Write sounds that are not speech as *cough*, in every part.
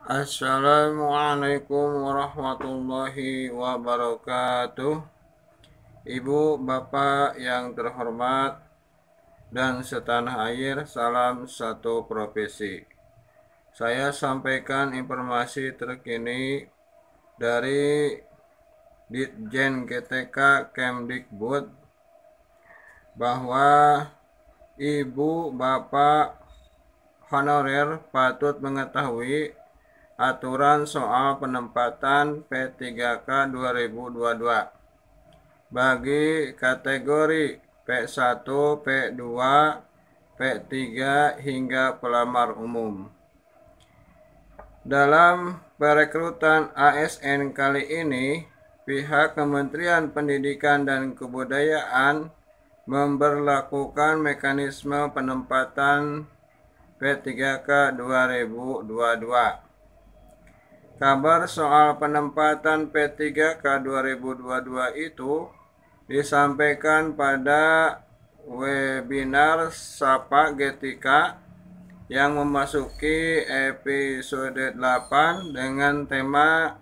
Assalamualaikum warahmatullahi wabarakatuh. Ibu, bapak yang terhormat dan setanah air, salam satu profesi. Saya sampaikan informasi terkini dari Ditjen GTK Kemdikbud bahwa Ibu, Bapak honorer patut mengetahui aturan soal penempatan P3K 2022 bagi kategori P1, P2, P3 hingga pelamar umum. Dalam perekrutan ASN kali ini, pihak Kementerian Pendidikan dan Kebudayaan memberlakukan mekanisme penempatan P3K 2022 Kabar soal penempatan P3K 2022 itu disampaikan pada webinar Sapa Getika yang memasuki episode 8 dengan tema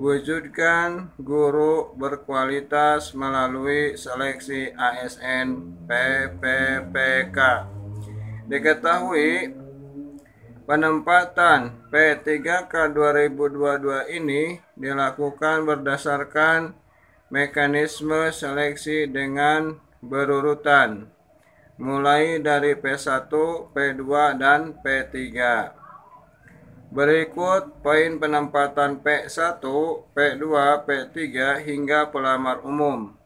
Wujudkan guru berkualitas melalui seleksi ASN PPPK. Diketahui Penempatan P3K 2022 ini dilakukan berdasarkan mekanisme seleksi dengan berurutan mulai dari P1, P2, dan P3. Berikut poin penempatan P1, P2, P3 hingga pelamar umum.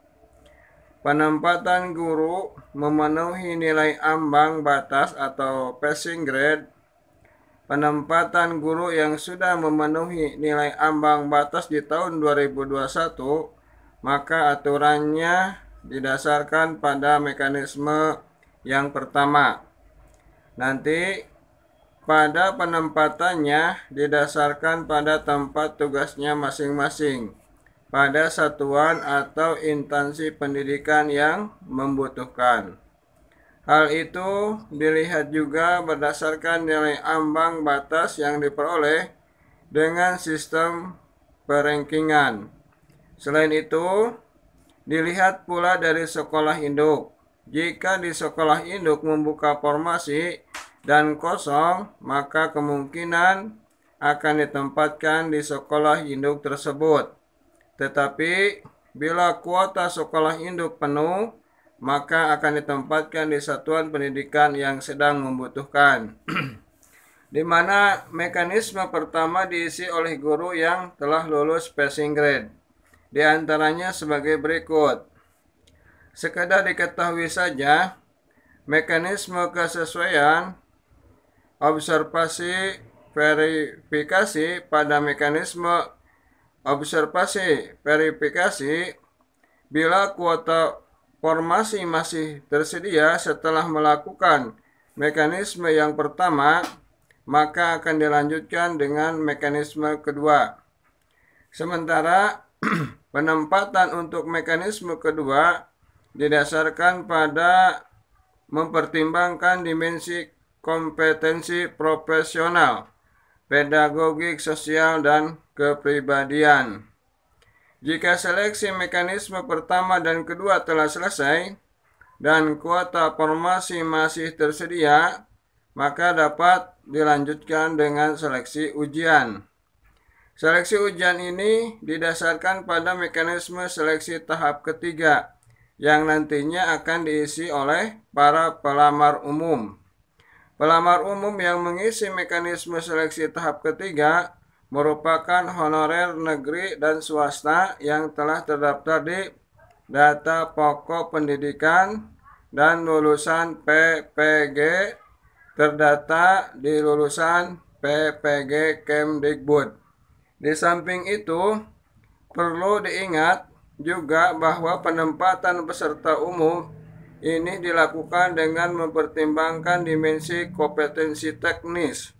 Penempatan guru memenuhi nilai ambang batas atau passing grade penempatan guru yang sudah memenuhi nilai ambang batas di tahun 2021, maka aturannya didasarkan pada mekanisme yang pertama. Nanti pada penempatannya didasarkan pada tempat tugasnya masing-masing pada satuan atau instansi pendidikan yang membutuhkan. Hal itu dilihat juga berdasarkan nilai ambang batas yang diperoleh dengan sistem perengkingan. Selain itu, dilihat pula dari sekolah induk. Jika di sekolah induk membuka formasi dan kosong, maka kemungkinan akan ditempatkan di sekolah induk tersebut. Tetapi, bila kuota sekolah induk penuh, maka akan ditempatkan di satuan pendidikan yang sedang membutuhkan. *clears throat* di mana mekanisme pertama diisi oleh guru yang telah lulus passing grade. Di antaranya sebagai berikut. Sekedar diketahui saja, mekanisme kesesuaian, observasi, verifikasi pada mekanisme observasi, verifikasi, bila kuota formasi masih tersedia setelah melakukan mekanisme yang pertama, maka akan dilanjutkan dengan mekanisme kedua. Sementara *clears throat* penempatan untuk mekanisme kedua didasarkan pada mempertimbangkan dimensi kompetensi profesional, pedagogik, sosial, dan kepribadian. Jika seleksi mekanisme pertama dan kedua telah selesai dan kuota formasi masih tersedia, maka dapat dilanjutkan dengan seleksi ujian. Seleksi ujian ini didasarkan pada mekanisme seleksi tahap ketiga yang nantinya akan diisi oleh para pelamar umum. Pelamar umum yang mengisi mekanisme seleksi tahap ketiga merupakan honorer negeri dan swasta yang telah terdaftar di data pokok pendidikan dan lulusan PPG terdata di lulusan PPG Kemdikbud. Di samping itu, perlu diingat juga bahwa penempatan peserta umum ini dilakukan dengan mempertimbangkan dimensi kompetensi teknis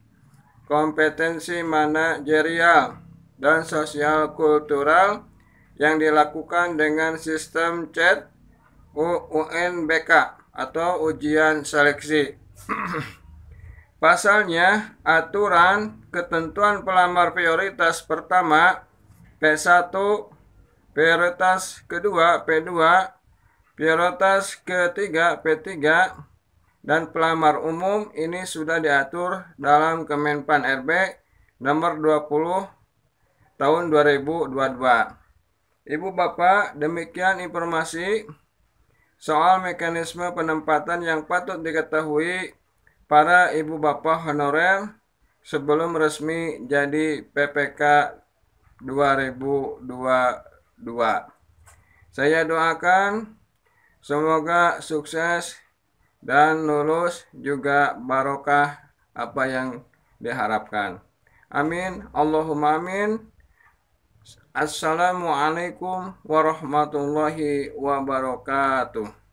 kompetensi manajerial dan sosial kultural yang dilakukan dengan sistem chat UNBK atau ujian seleksi. *clears throat* Pasalnya, aturan ketentuan pelamar prioritas pertama P1, prioritas kedua P2, prioritas ketiga P3, dan pelamar umum ini sudah diatur dalam Kemenpan RB nomor 20 tahun 2022. Ibu Bapak, demikian informasi soal mekanisme penempatan yang patut diketahui para ibu bapak honorer sebelum resmi jadi PPK 2022. Saya doakan semoga sukses dan lulus juga barokah apa yang diharapkan. Amin. Allahumma amin. Assalamualaikum warahmatullahi wabarakatuh.